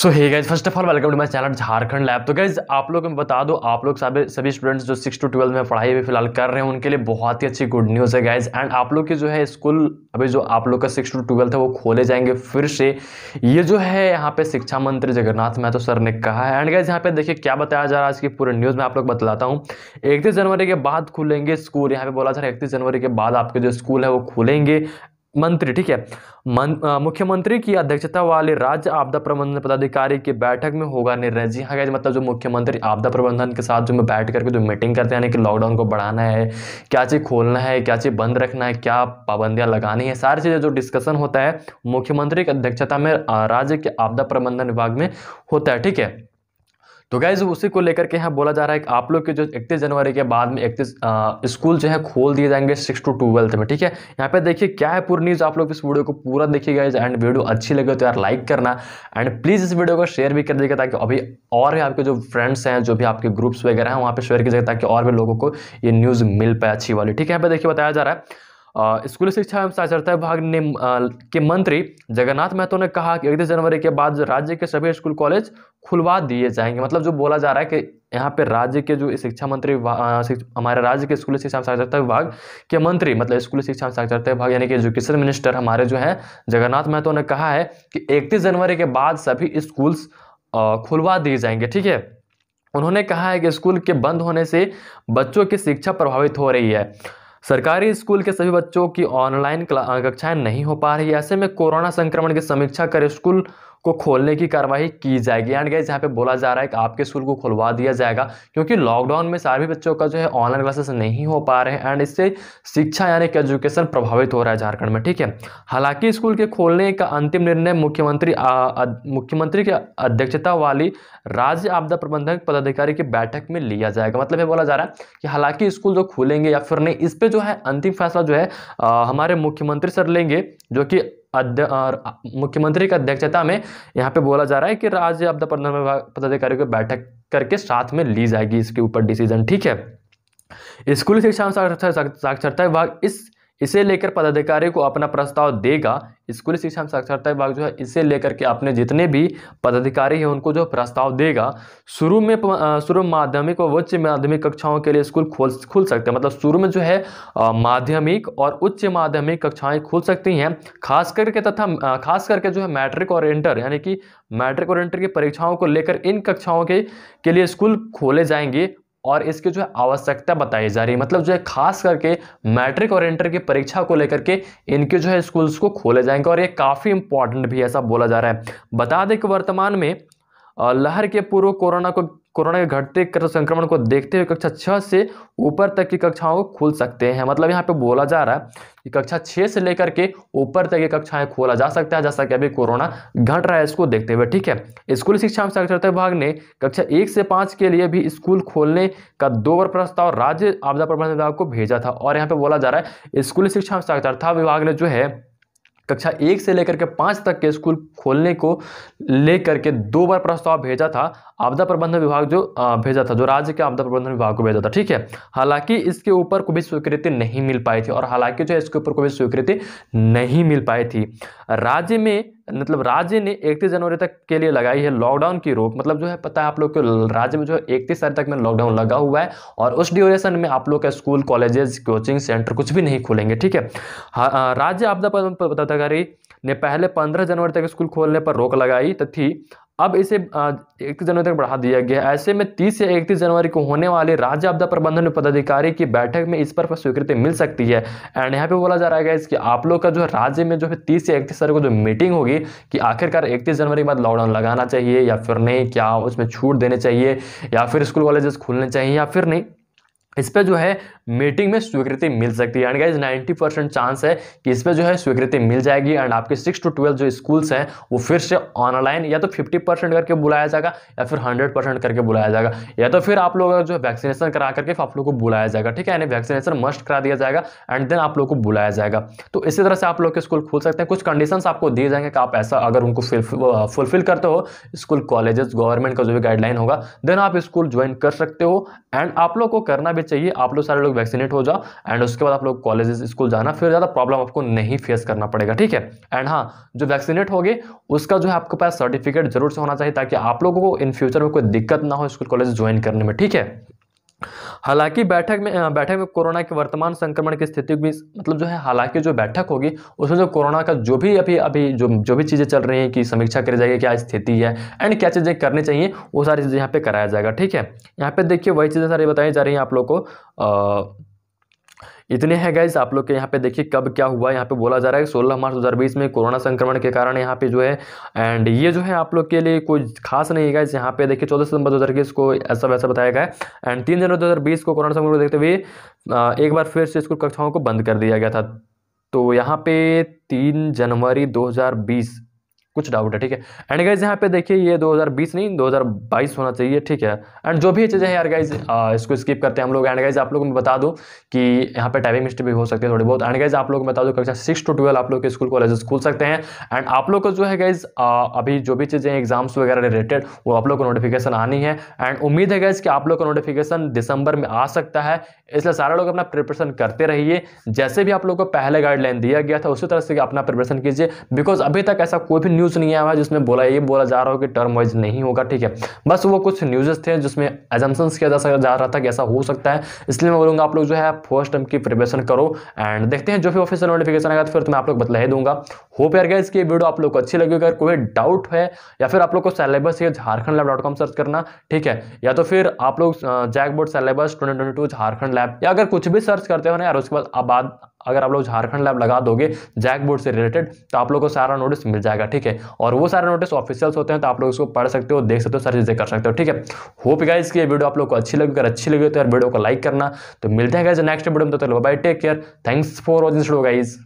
so hey guys first of all welcome to my channel Jharkhand lab तो guys आप लोग मैं बता दो आप लोग सभी सभी स्टूडेंट्स जो सिक्स टू ट्वेल्थ में पढ़ाई अभी फिलहाल कर रहे हैं उनके लिए बहुत ही अच्छी गुड न्यूज़ है गाइज एंड आप लोग के जो है स्कूल अभी जो आप लोग का सिक्स टू ट्वेल्थ है वो खोले जाएंगे फिर से ये जो है यहाँ पे शिक्षा मंत्री जगन्नाथ महतो सर ने कहा है एंड गाइज यहाँ पे देखिए क्या बताया जा रहा है आज की पूरे न्यूज़ में आप लोग बतलाता हूँ इकतीस जनवरी के बाद खुलेंगे स्कूल यहाँ पे बोला जा रहा है इकतीस जनवरी के बाद आपके जो स्कूल है वो खुलेंगे मंत्री ठीक है मुख्यमंत्री की अध्यक्षता वाले राज्य आपदा प्रबंधन पदाधिकारी की बैठक में होगा निर्णय जी हाँ क्या मतलब जो मुख्यमंत्री आपदा प्रबंधन के साथ जो मैं बैठ करके जो मीटिंग करते हैं यानी कि लॉकडाउन को बढ़ाना है क्या चीज़ खोलना है क्या चीज़ बंद रखना है क्या पाबंदियाँ लगानी है सारी चीज़ें जो डिस्कशन होता है मुख्यमंत्री की अध्यक्षता में राज्य के आपदा प्रबंधन विभाग में होता है ठीक है तो गैज़ उसी को लेकर के यहाँ बोला जा रहा है कि आप लोग के जो इकतीस जनवरी के बाद में इकतीस स्कूल जो है खोल दिए जाएंगे सिक्स टू ट्वेल्थ में ठीक है यहाँ पे देखिए क्या है पूरी न्यूज़ आप लोग इस वीडियो को पूरा देखिए गाइज एंड वीडियो अच्छी लगे तो यार लाइक करना एंड प्लीज़ इस वीडियो को शेयर भी कर दीजिएगा ताकि अभी और भी आपके जो फ्रेंड्स हैं जो भी आपके ग्रुप्स वगैरह हैं वहाँ पर शेयर कीजिएगा ताकि और भी लोगों को ये न्यूज़ मिल पाए अच्छी वाली ठीक है यहाँ पे देखिए बताया जा रहा है स्कूली शिक्षा एवं साक्षरता विभाग ने के मंत्री जगन्नाथ महतो ने कहा कि इकतीस जनवरी के बाद राज्य के सभी स्कूल कॉलेज खुलवा दिए जाएंगे मतलब जो बोला जा रहा है कि यहाँ पे राज्य के जो शिक्षा मंत्री हमारे राज्य के स्कूली शिक्षा साक्षरता विभाग के मंत्री मतलब स्कूली शिक्षा साक्षरता विभाग यानी कि एजुकेशन मिनिस्टर हमारे जो है जगन्नाथ महतो ने कहा है कि इकतीस जनवरी के बाद सभी स्कूल्स खुलवा दिए जाएंगे ठीक है उन्होंने कहा है कि स्कूल के बंद होने से बच्चों की शिक्षा प्रभावित हो रही है सरकारी स्कूल के सभी बच्चों की ऑनलाइन कक्षाएं नहीं हो पा रही ऐसे में कोरोना संक्रमण की समीक्षा कर स्कूल को खोलने की कार्रवाई की जाएगी एंड गाइज यहाँ पे बोला जा रहा है कि आपके स्कूल को खुलवा दिया जाएगा क्योंकि लॉकडाउन में सारे बच्चों का जो है ऑनलाइन क्लासेस नहीं हो पा रहे हैं एंड इससे शिक्षा यानी कि एजुकेशन प्रभावित हो रहा है झारखंड में ठीक है हालांकि स्कूल के खोलने का अंतिम निर्णय मुख्यमंत्री मुख्यमंत्री की अध्यक्षता वाली राज्य आपदा प्रबंधक पदाधिकारी की बैठक में लिया जाएगा मतलब ये बोला जा रहा है कि हालांकि स्कूल जो खुलेंगे या फिर नहीं इस पर जो है अंतिम फैसला जो है हमारे मुख्यमंत्री सर लेंगे जो कि मुख्यमंत्री की अध्यक्षता में यहाँ पे बोला जा रहा है कि राज्य आपदा प्रबंधन पदाधिकारियों की बैठक करके साथ में ली जाएगी इसके ऊपर डिसीजन ठीक है स्कूली शिक्षा साक्षरता विभाग इस इसे लेकर पदाधिकारी को अपना प्रस्ताव देगा स्कूली शिक्षा में साक्षरता विभाग जो है इसे लेकर के अपने जितने भी पदाधिकारी हैं उनको जो प्रस्ताव देगा शुरू में शुरू माध्यमिक और उच्च माध्यमिक कक्षाओं के लिए स्कूल खोल खुल सकते हैं मतलब शुरू में जो है माध्यमिक और उच्च माध्यमिक कक्षाएं खुल सकती हैं खास करके तथा खास करके जो है मैट्रिक और इंटर यानी कि मैट्रिक और इंटर की परीक्षाओं को लेकर इन कक्षाओं के के लिए स्कूल खोले जाएंगे और इसकी जो है आवश्यकता बताई जा रही है मतलब जो है खास करके मैट्रिक और इंटर की परीक्षा को लेकर के इनके जो है स्कूल्स को खोले जाएंगे और ये काफ़ी इंपॉर्टेंट भी ऐसा बोला जा रहा है बता दें कि वर्तमान में लहर के पूर्व कोरोना को कोरोना के घटते संक्रमण को देखते हुए कक्षा छः से ऊपर तक की कक्षाओं को खोल सकते हैं मतलब यहाँ पे बोला जा रहा है कि कक्षा छः से लेकर के ऊपर तक की कक्षाएं खोला जा सकता है जैसा कि अभी कोरोना घट रहा है इसको देखते हुए ठीक है स्कूली शिक्षा एवं साक्षरता विभाग ने कक्षा एक से पाँच के लिए भी स्कूल खोलने का दो बार प्रस्ताव राज्य आपदा प्रबंधन विभाग को भेजा था और यहाँ पर बोला जा रहा है स्कूली शिक्षा साक्षरता विभाग ने जो है कक्षा एक से लेकर के पाँच तक के स्कूल खोलने को लेकर के दो बार प्रस्ताव भेजा था आपदा प्रबंधन विभाग जो भेजा था जो राज्य के आपदा प्रबंधन विभाग को भेजा था ठीक है हालांकि इसके ऊपर को भी स्वीकृति नहीं मिल पाई थी और हालांकि जो है इसके ऊपर को भी स्वीकृति नहीं मिल पाई थी राज्य में मतलब राज्य ने इकतीस जनवरी तक के लिए लगाई है लॉकडाउन की रोक मतलब जो है पता है आप लोग के राज्य में जो है इकतीस तारीख तक में लॉकडाउन लगा हुआ है और उस ड्यूरेशन में आप लोग का स्कूल कॉलेजेस कोचिंग सेंटर कुछ भी नहीं खुलेंगे ठीक है राज्य आपदा पदाधिकारी ने पहले पंद्रह जनवरी तक स्कूल खोलने पर रोक लगाई तो थी अब इसे इकतीस जनवरी तक बढ़ा दिया गया ऐसे में 30 से 31 जनवरी को होने वाले राज्य आपदा प्रबंधन पदाधिकारी की बैठक में इस पर स्वीकृति मिल सकती है एंड यहाँ पे बोला जा रहा है कि आप लोग का जो है राज्य में जो है तीस से इकतीस तारीख को जो मीटिंग होगी कि आखिरकार इकतीस जनवरी के बाद लॉकडाउन लगाना चाहिए या फिर नहीं क्या उसमें छूट देने चाहिए या फिर स्कूल कॉलेजेस खुलने चाहिए या फिर नहीं इस पर जो है मीटिंग में स्वीकृति मिल सकती है एंड गाइज 90 परसेंट चांस है कि इस पर जो है स्वीकृति मिल जाएगी एंड आपके सिक्स टू ट्वेल्व जो स्कूल्स हैं वो फिर से ऑनलाइन या तो 50 परसेंट करके बुलाया जाएगा या फिर 100 परसेंट करके बुलाया जाएगा या तो फिर आप लोग जो है वैक्सीनेशन करा करके आप लोग को बुलाया जाएगा ठीक है यानी वैक्सीनेशन मस्ट करा दिया जाएगा एंड देन आप लोग को बुलाया जाएगा तो इसी तरह से आप लोग के स्कूल खोल सकते हैं कुछ कंडीशन आपको दिए जाएंगे कि आप ऐसा अगर उनको फुलफिल करते हो स्कूल कॉलेजेस गवर्नमेंट का जो भी गाइडलाइन होगा देन आप स्कूल ज्वाइन कर सकते हो एंड आप लोग को करना पे चाहिए आप लोग सारे लोग वैक्सीनेट हो जाओ एंड उसके बाद आप लोग कॉलेज स्कूल जाना फिर ज़्यादा प्रॉब्लम आपको नहीं फेस करना पड़ेगा ठीक है एंड हाँ जो वैक्सीनेट हो गए उसका जो है आपके पास सर्टिफिकेट जरूर से होना चाहिए ताकि आप लोगों को इन फ्यूचर में कोई दिक्कत ना हो स्कूल कॉलेज ज्वाइन करने में ठीक है हालांकि बैठक में बैठक में कोरोना के वर्तमान संक्रमण की स्थिति भी मतलब जो है हालांकि जो बैठक होगी उसमें जो कोरोना का जो भी अभी अभी जो जो भी चीज़ें चल रही हैं कि समीक्षा करी जाएगी क्या स्थिति है एंड क्या चीज़ें करनी चाहिए वो सारी चीज़ें यहाँ पे कराया जाएगा ठीक है यहाँ पे देखिए वही चीज़ें सारी बताई जा रही हैं आप लोग को आ, इतने हैं गाइज आप लोग के यहाँ पे देखिए कब क्या हुआ यहाँ पे बोला जा रहा है सोलह मार्च 2020 में कोरोना संक्रमण के कारण यहाँ पे जो है एंड ये जो है आप लोग के लिए कोई खास नहीं है गाइज यहाँ पे देखिए चौदह सितंबर 2021 को ऐसा वैसा बताया गया है एंड तीन जनवरी 2020 को कोरोना संक्रमण को देखते हुए एक बार फिर से स्कूल कक्षाओं को बंद कर दिया गया था तो यहाँ पे तीन जनवरी दो कुछ डाउट है ठीक है एंड गाइज यहाँ पे देखिए ये 2020 नहीं 2022 होना चाहिए ठीक है एंड जो भी चीज़ें हैं यार गाइज इसको स्किप करते हैं हम लोग एंड गाइज आप लोग को बता दूँ कि यहाँ पे टाइमिंग मिस्टेक भी हो सकती है थोड़ी बहुत एंड गाइज आप लोग बता दो कक्षा सिक्स टू ट्वेल्व आप लोग के स्कूल कॉलेजेस खुल सकते हैं एंड आप लोग को जो है गाइज अभी जो भी चीज़ें एग्जाम्स वगैरह रिलेटेड वो आप लोग को नोटिफिकेशन आनी है एंड उम्मीद है गाइज कि आप लोग का नोटिफिकेशन दिसंबर में आ सकता है इसलिए सारे लोग अपना प्रिपरेशन करते रहिए जैसे भी आप लोग को पहले गाइडलाइन दिया गया था उसी तरह से अपना प्रिपरेशन कीजिए बिकॉज अभी तक ऐसा कोई भी न्यूज़ न्यूज़ नहीं आया हुआ जिसमें बोला ये बोला जा रहा हो कि टर्म वाइज नहीं होगा ठीक है बस वो कुछ न्यूज़ थे जिसमें एजम्पन्स किया जा जा रहा था कि ऐसा हो सकता है इसलिए मैं बोलूंगा आप लोग जो है फर्स्ट टर्म की प्रिपरेशन करो एंड देखते हैं जो भी ऑफिसियल नोटिफिकेशन आएगा तो फिर मैं आप लोग बतला ही दूंगा होप यार गया इसकी वीडियो आप लोग को अच्छी लगी अगर कोई डाउट है या फिर आप लोग को सिलेबस या Jharkhand lab dot com search करना ठीक है या तो फिर आप लोग JAC board syllabus twenty twenty two Jharkhand lab या अगर कुछ भी सर्च करते हो ना यार उसके बाद अगर आप लोग झारखंड लैब लगा दोगे जैक बोर्ड से रिलेटेड तो आप लोग को सारा नोटिस मिल जाएगा ठीक है और वो सारे नोटिस ऑफिशियल्स होते हैं तो आप लोग उसको पढ़ सकते हो देख सकते हो सारी चीज़ें कर सकते हो ठीक है होप गाइज की वीडियो आप लोग को अच्छी लगी अगर अच्छी लगी तो यार वीडियो को लाइक करना तो मिलते हैं गाइज नेक्स्ट वीडियो में तो bye take care thanks for watching guys